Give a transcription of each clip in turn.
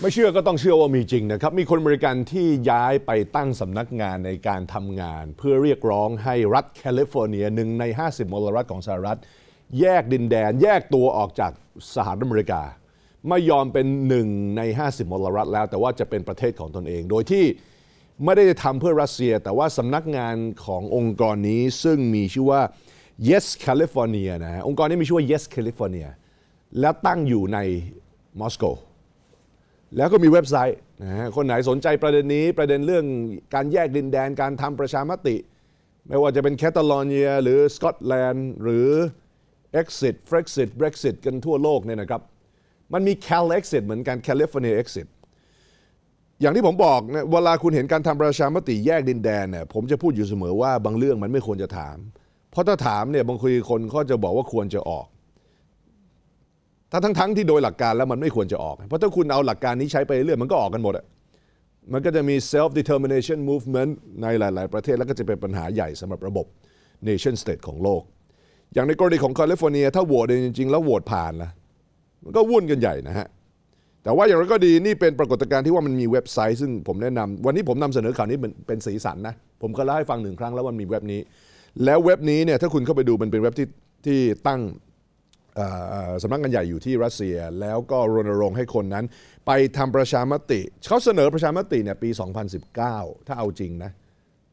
ไม่เชื่อก็ต้องเชื่อว่ามีจริงนะครับ มีคนบริการที่ย้ายไปตั้งสำนักงานในการทำงาน เพื่อเรียกร้องให้รัฐแคลิฟอร์เนียหนึ่งใน 50มลรัฐของสหรัฐ แยกดินแดนแยกตัวออกจากสหรัฐอเมริกา ไม่ยอมเป็นหนึ่งใน 50มลรัฐแล้ว แต่ว่าจะเป็นประเทศของตนเอง โดยที่ไม่ได้ทำเพื่อรัสเซีย แต่ว่าสำนักงานขององค์กรนี้ซึ่งมีชื่อว่า Yes California นะองค์กรนี้มีชื่อว่า Yes California แล้วตั้งอยู่ในมอสโกแล้วก็มีเว็บไซต์นะคนไหนสนใจประเด็นนี้ประเด็นเรื่องการแยกดินแดนการทำประชามติ ไม่ว่าจะเป็นแคตาลอเนียหรือสกอตแลนด์หรือ Exit f r e x i t Brexit กันทั่วโลกเนี่ยนะครับมันมี Cal Exit เหมือนกัน California Exit อย่างที่ผมบอกเนะเวลาคุณเห็นการทำประชามติแยกดินแดนเนี่ยผมจะพูดอยู่เสมอว่าบางเรื่องมันไม่ควรจะถาม เพราะถ้าถามเนี่ยบางทีคนเขาจะบอกว่าควรจะออกถ้าทั้งทั้งที่โดยหลักการแล้วมันไม่ควรจะออก เพราะถ้าคุณเอาหลักการนี้ใช้ไปเรื่อยมันก็ออกกันหมดอะมันก็จะมี self determination movement ในหลายๆประเทศแล้วก็จะเป็นปัญหาใหญ่สำหรับระบบ nation state ของโลก อย่างในกรณีของแคลิฟอร์เนีย ถ้าโหวตจริงๆแล้วโหวตผ่านนะมันก็วุ่นกันใหญ่นะฮะ แต่ว่าอย่างไรก็ดีนี่เป็นปรากฏการณ์ที่ว่ามันมีเว็บไซต์ ซึ่งผมแนะนำวันนี้ผมนำเสนอข่าวนี้เป็นเป็นสีสันนะผมก็เล่าให้ฟังหนึ่งครั้งแล้วมันมีเว็บนี้ แล้วเว็บนี้เนี่ยถ้าคุณเข้าไปดูมันเป็นเว็บที่ที่ตั้งสำนักงานใหญ่อยู่ที่รัสเซียแล้วก็รณรงค์ให้คนนั้น ไปทำประชามติเขาเสนอประชามติเนี่ยปี 2019 ถ้าเอาจริงนะ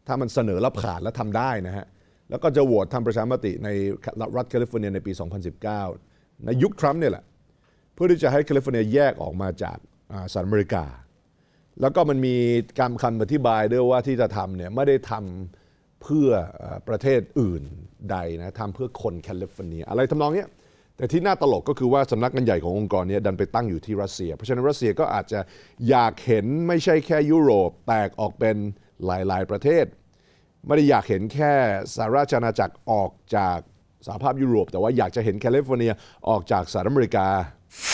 ถ้ามันเสนอรับผ่านและทำได้นะฮะแล้วก็จะโหวตทำประชามติในรัฐแคลิฟอร์เนียในปี 2019ในยุคทรัมป์เนี่ยแหละเพื่อที่จะให้แคลิฟอร์เนียแยกออกมาจากสหรัฐอเมริกา แล้วก็มันมีการคันอธิบายด้วยว่าที่จะทำเนี่ยไม่ได้ทำเพื่อประเทศอื่นใดนะทำเพื่อคนแคลิฟอร์เนีย อะไรทำนองเนี้ยแต่ที่น่าตลกก็คือว่าสำนักงานใหญ่ขององค์กรนี้ดันไปตั้งอยู่ที่รัสเซีย เพราะฉะนั้น รัสเซียก็อาจจะอยากเห็นไม่ใช่แค่ยุโรปแตกออกเป็นหลายๆ ประเทศ ไม่ได้อยากเห็นแค่สหราชอาณาจักรออกจากสหภาพยุโรป แต่ว่าอยากจะเห็นแคลิฟอร์เนียออกจากสหรัฐอเมริกา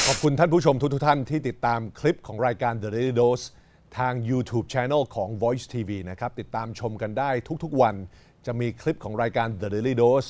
ขอบคุณท่านผู้ชมทุก ๆท่าน ที่ติดตามคลิปของรายการ The Daily Dose ทาง YouTube Channel ของ Voice TV นะครับติดตามชมกันได้ทุก ๆ วันจะมีคลิปของรายการ The Daily Dose